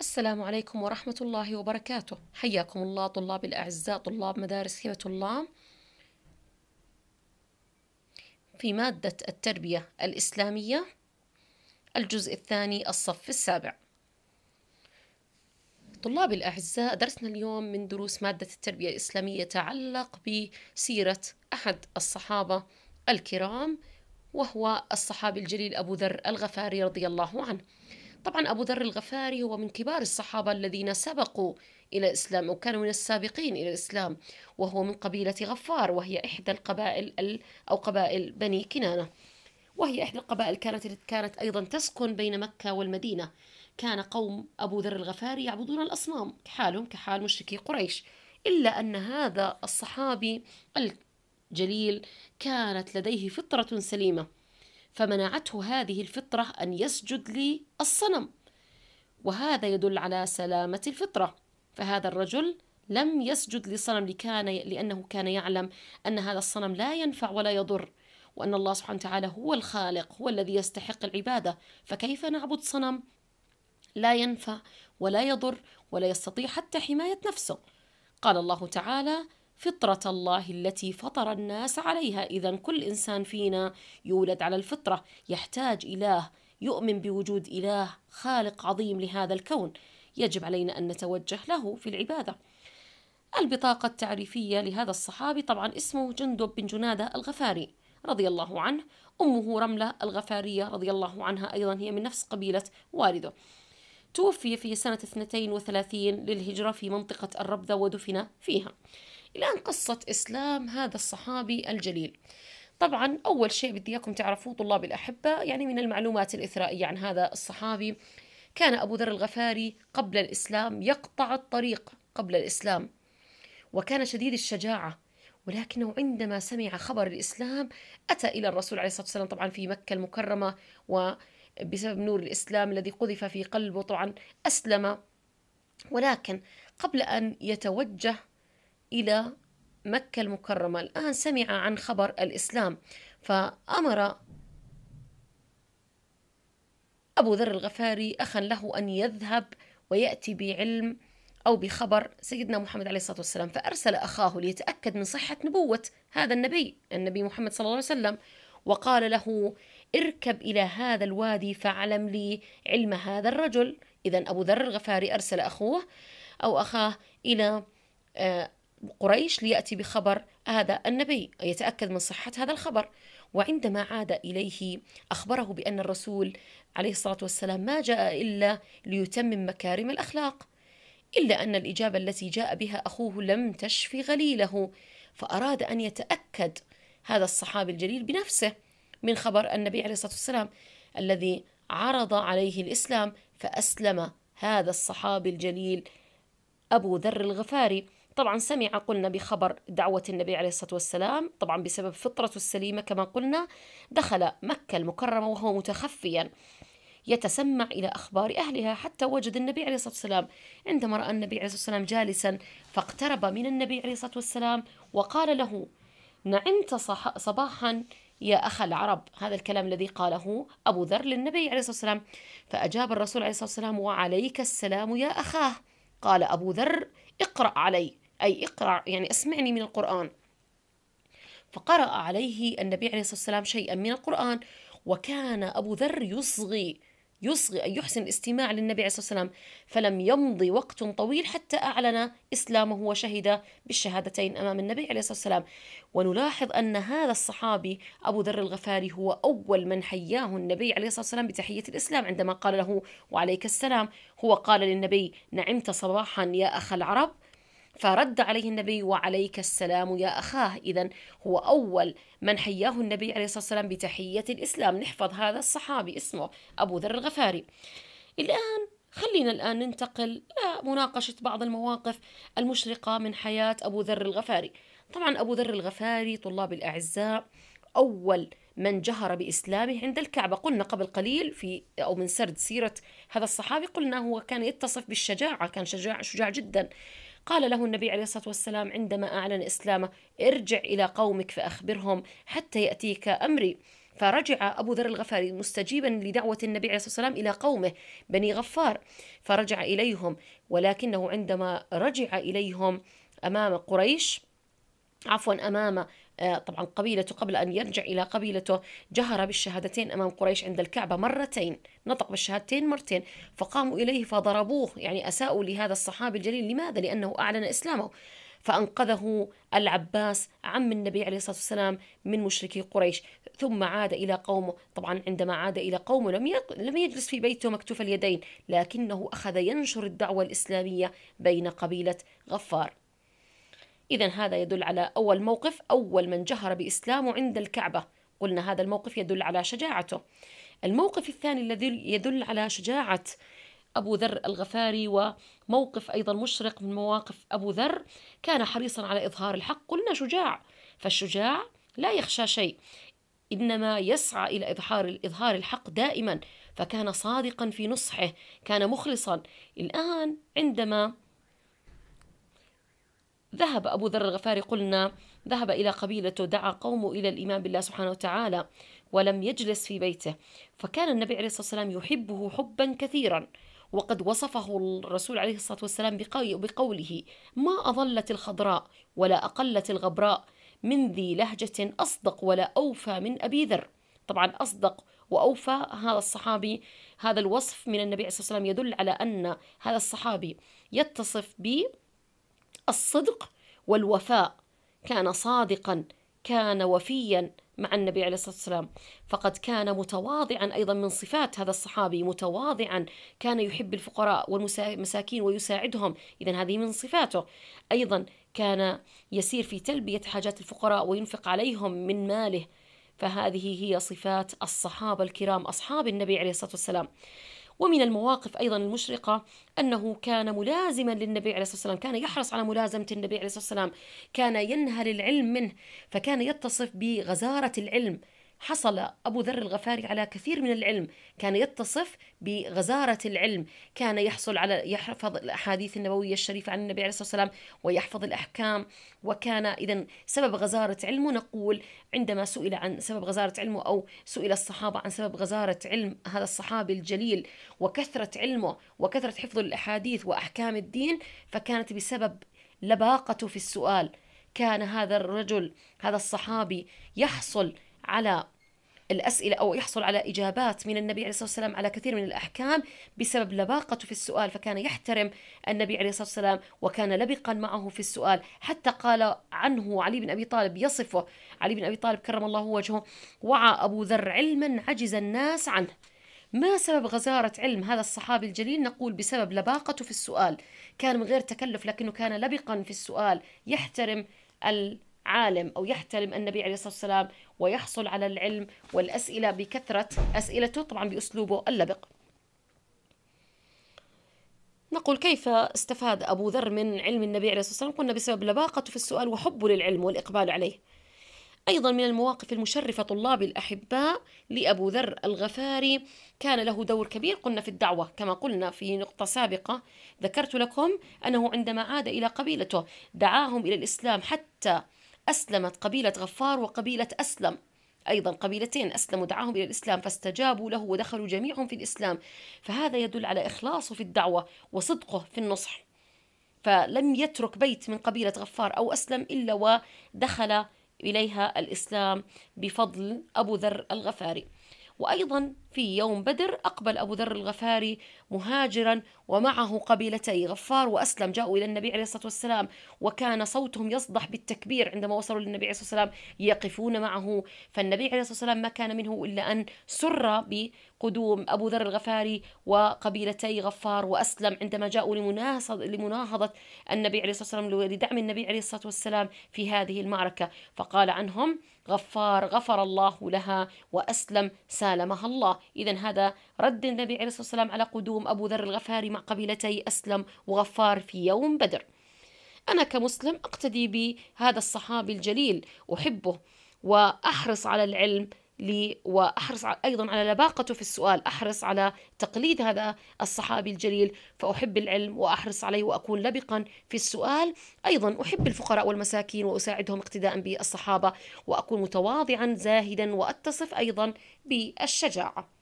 السلام عليكم ورحمة الله وبركاته حياكم الله طلاب الأعزاء طلاب مدارس هبة الله في مادة التربية الإسلامية الجزء الثاني الصف السابع طلاب الأعزاء درسنا اليوم من دروس مادة التربية الإسلامية يتعلق بسيرة أحد الصحابة الكرام وهو الصحابي الجليل أبو ذر الغفاري رضي الله عنه طبعا أبو ذر الغفاري هو من كبار الصحابة الذين سبقوا إلى الإسلام أو كانوا من السابقين إلى الإسلام وهو من قبيلة غفار وهي إحدى القبائل أو قبائل بني كنانة وهي إحدى القبائل كانت كانت أيضا تسكن بين مكة والمدينة كان قوم أبو ذر الغفاري يعبدون الأصنام كحالهم كحال مشركي قريش إلا أن هذا الصحابي الجليل كانت لديه فطرة سليمة فمنعته هذه الفطرة أن يسجد للصنم وهذا يدل على سلامة الفطرة فهذا الرجل لم يسجد لصنم لكان لأنه كان يعلم أن هذا الصنم لا ينفع ولا يضر وأن الله سبحانه وتعالى هو الخالق هو الذي يستحق العبادة فكيف نعبد صنم لا ينفع ولا يضر ولا يستطيع حتى حماية نفسه قال الله تعالى فطرة الله التي فطر الناس عليها إذا كل إنسان فينا يولد على الفطرة يحتاج إله يؤمن بوجود إله خالق عظيم لهذا الكون يجب علينا أن نتوجه له في العبادة البطاقة التعريفية لهذا الصحابي طبعا اسمه جندب بن جنادة الغفاري رضي الله عنه أمه رملة الغفارية رضي الله عنها أيضا هي من نفس قبيلة والده توفي في سنة 32 للهجرة في منطقة الربذة ودفن فيها الآن قصة إسلام هذا الصحابي الجليل طبعا أول شيء بدي إياكم تعرفوه طلاب الأحبة يعني من المعلومات الإثرائية عن هذا الصحابي كان أبو ذر الغفاري قبل الإسلام يقطع الطريق قبل الإسلام وكان شديد الشجاعة ولكنه عندما سمع خبر الإسلام أتى إلى الرسول عليه الصلاة والسلام طبعا في مكة المكرمة وبسبب نور الإسلام الذي قذف في قلبه طبعا أسلم ولكن قبل أن يتوجه إلى مكة المكرمة الآن سمع عن خبر الإسلام فأمر أبو ذر الغفاري أخا له أن يذهب ويأتي بعلم أو بخبر سيدنا محمد عليه الصلاة والسلام فأرسل أخاه ليتأكد من صحة نبوة هذا النبي النبي محمد صلى الله عليه وسلم وقال له اركب إلى هذا الوادي فعلم لي علم هذا الرجل إذا أبو ذر الغفاري أرسل أخوه أو أخاه إلى آه، قريش ليأتي بخبر هذا النبي يتأكد من صحة هذا الخبر وعندما عاد إليه أخبره بأن الرسول عليه الصلاة والسلام ما جاء إلا ليتمم مكارم الأخلاق إلا أن الإجابة التي جاء بها أخوه لم تشفي غليله فأراد أن يتأكد هذا الصحابي الجليل بنفسه من خبر النبي عليه الصلاة والسلام الذي عرض عليه الإسلام فأسلم هذا الصحابي الجليل أبو ذر الغفاري طبعا سمع قلنا بخبر دعوة النبي عليه الصلاة والسلام طبعا بسبب فطرته السليمة كما قلنا دخل مكة المكرمة وهو متخفيا يتسمع إلى أخبار أهلها حتى وجد النبي عليه الصلاة والسلام عندما رأى النبي عليه الصلاة والسلام جالسا فاقترب من النبي عليه الصلاة والسلام وقال له نعمت صباحا يا أخ العرب هذا الكلام الذي قاله أبو ذر للنبي عليه الصلاة والسلام فأجاب الرسول عليه الصلاة والسلام وعليك السلام يا أخاه قال أبو ذر اقرأ علي أي اقرأ يعني اسمعني من القرآن فقرأ عليه النبي عليه الصلاة والسلام شيئا من القرآن وكان أبو ذر يصغي يصغي أن يحسن الاستماع للنبي عليه الصلاة والسلام فلم يمضي وقت طويل حتى أعلن إسلامه وشهد بالشهادتين أمام النبي عليه الصلاة والسلام ونلاحظ أن هذا الصحابي أبو ذر الغفاري هو أول من حياه النبي عليه الصلاة والسلام بتحية الإسلام عندما قال له وعليك السلام هو قال للنبي نعمت صباحا يا أخ العرب فرد عليه النبي وعليك السلام يا أخاه إذا هو أول من حياه النبي عليه الصلاة والسلام بتحية الإسلام نحفظ هذا الصحابي اسمه أبو ذر الغفاري الآن خلينا الآن ننتقل لمناقشة بعض المواقف المشرقة من حياة أبو ذر الغفاري طبعا أبو ذر الغفاري طلاب الأعزاء أول من جهر بإسلامه عند الكعبة قلنا قبل قليل في أو من سرد سيرة هذا الصحابي قلنا هو كان يتصف بالشجاعة كان شجاع شجاع جدا قال له النبي عليه الصلاة والسلام عندما أعلن إسلامه ارجع إلى قومك فأخبرهم حتى يأتيك أمري فرجع أبو ذر الغفاري مستجيبا لدعوة النبي عليه الصلاة والسلام إلى قومه بني غفار فرجع إليهم ولكنه عندما رجع إليهم أمام قريش عفوا أمام آه، طبعا قبيلته قبل أن يرجع إلى قبيلته جهر بالشهادتين أمام قريش عند الكعبة مرتين نطق بالشهادتين مرتين فقاموا إليه فضربوه يعني أساءوا لهذا الصحابي الجليل لماذا؟ لأنه أعلن إسلامه فأنقذه العباس عم النبي عليه الصلاة والسلام من مشركي قريش ثم عاد إلى قومه طبعا عندما عاد إلى قومه لم, لم يجلس في بيته مكتوف اليدين لكنه أخذ ينشر الدعوة الإسلامية بين قبيلة غفار إذا هذا يدل على أول موقف أول من جهر بإسلامه عند الكعبة قلنا هذا الموقف يدل على شجاعته الموقف الثاني الذي يدل على شجاعة أبو ذر الغفاري وموقف أيضا مشرق من مواقف أبو ذر كان حريصا على إظهار الحق قلنا شجاع فالشجاع لا يخشى شيء إنما يسعى إلى إظهار إظهار الحق دائما فكان صادقا في نصحه كان مخلصا الآن عندما ذهب أبو ذر الغفاري قلنا ذهب إلى قبيلته دعا قومه إلى الإيمان بالله سبحانه وتعالى ولم يجلس في بيته فكان النبي عليه الصلاة والسلام يحبه حبا كثيرا وقد وصفه الرسول عليه الصلاة والسلام بقوله ما أظلت الخضراء ولا أقلت الغبراء من ذي لهجة أصدق ولا أوفى من أبي ذر طبعا أصدق وأوفى هذا الصحابي هذا الوصف من النبي عليه الصلاة والسلام يدل على أن هذا الصحابي يتصف ب الصدق والوفاء كان صادقا كان وفيا مع النبي عليه الصلاه والسلام فقد كان متواضعا ايضا من صفات هذا الصحابي متواضعا كان يحب الفقراء والمساكين ويساعدهم اذا هذه من صفاته ايضا كان يسير في تلبيه حاجات الفقراء وينفق عليهم من ماله فهذه هي صفات الصحابه الكرام اصحاب النبي عليه الصلاه والسلام ومن المواقف أيضا المشرقة أنه كان ملازما للنبي عليه الصلاة والسلام كان يحرص على ملازمة النبي عليه الصلاة والسلام كان ينهل العلم منه فكان يتصف بغزارة العلم حصل أبو ذر الغفاري على كثير من العلم كان يتصف بغزارة العلم كان يحصل على يحفظ الأحاديث النبوية الشريفة عن النبي عليه الصلاة والسلام ويحفظ الأحكام وكان إذا سبب غزارة علمه نقول عندما سئل عن سبب غزارة علمه أو سئل الصحابة عن سبب غزارة علم هذا الصحابي الجليل وكثرة علمه وكثرة حفظ الأحاديث وأحكام الدين فكانت بسبب لباقته في السؤال كان هذا الرجل هذا الصحابي يحصل على الأسئلة أو يحصل على إجابات من النبي عليه الصلاة والسلام على كثير من الأحكام بسبب لباقته في السؤال فكان يحترم النبي عليه الصلاة والسلام وكان لبقا معه في السؤال حتى قال عنه علي بن أبي طالب يصفه علي بن أبي طالب كرم الله وجهه وعى أبو ذر علما عجز الناس عنه ما سبب غزارة علم هذا الصحابي الجليل نقول بسبب لباقته في السؤال كان من غير تكلف لكنه كان لبقا في السؤال يحترم ال عالم أو يحترم النبي عليه الصلاة والسلام ويحصل على العلم والأسئلة بكثرة أسئلته طبعا بأسلوبه اللبق نقول كيف استفاد أبو ذر من علم النبي عليه الصلاة والسلام قلنا بسبب لباقته في السؤال وحبه للعلم والإقبال عليه أيضا من المواقف المشرفة طلاب الأحباء لأبو ذر الغفاري كان له دور كبير قلنا في الدعوة كما قلنا في نقطة سابقة ذكرت لكم أنه عندما عاد إلى قبيلته دعاهم إلى الإسلام حتى أسلمت قبيلة غفار وقبيلة أسلم أيضا قبيلتين أسلموا دعاهم إلى الإسلام فاستجابوا له ودخلوا جميعهم في الإسلام فهذا يدل على إخلاصه في الدعوة وصدقه في النصح فلم يترك بيت من قبيلة غفار أو أسلم إلا ودخل إليها الإسلام بفضل أبو ذر الغفاري وأيضا في يوم بدر أقبل أبو ذر الغفاري مهاجرا ومعه قبيلتي غفار وأسلم جاءوا إلى النبي عليه الصلاة والسلام وكان صوتهم يصدح بالتكبير عندما وصلوا للنبي عليه الصلاة والسلام يقفون معه فالنبي عليه الصلاة والسلام ما كان منه إلا أن سر بقدوم أبو ذر الغفاري وقبيلتي غفار وأسلم عندما جاءوا لمناهضة النبي عليه الصلاة والسلام لدعم النبي عليه الصلاة والسلام في هذه المعركة فقال عنهم غفار غفر الله لها وأسلم سالمها الله إذا هذا رد النبي عليه الصلاة والسلام على قدوم أبو ذر الغفاري مع قبيلتي أسلم وغفار في يوم بدر أنا كمسلم أقتدي بهذا الصحابي الجليل أحبه وأحرص على العلم لي وأحرص أيضا على لباقته في السؤال أحرص على تقليد هذا الصحابي الجليل فأحب العلم وأحرص عليه وأكون لبقا في السؤال أيضا أحب الفقراء والمساكين وأساعدهم اقتداء بالصحابة وأكون متواضعا زاهدا وأتصف أيضا بالشجاعة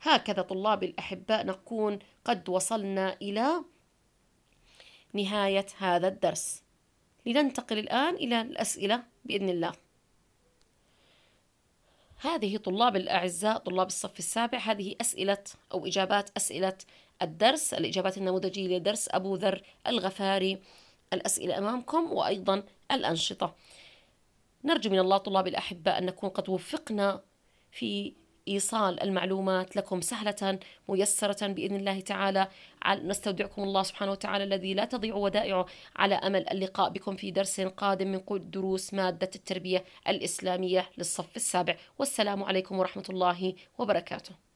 هكذا طلاب الأحباء نكون قد وصلنا إلى نهاية هذا الدرس لننتقل الآن إلى الأسئلة بإذن الله هذه طلاب الأعزاء طلاب الصف السابع هذه أسئلة أو إجابات أسئلة الدرس الإجابات النموذجية لدرس أبو ذر الغفاري الأسئلة أمامكم وأيضا الأنشطة نرجو من الله طلاب الاحباء أن نكون قد وفقنا في إيصال المعلومات لكم سهلة ميسرة بإذن الله تعالى نستودعكم الله سبحانه وتعالى الذي لا تضيع ودائعه على أمل اللقاء بكم في درس قادم من دروس مادة التربية الإسلامية للصف السابع والسلام عليكم ورحمة الله وبركاته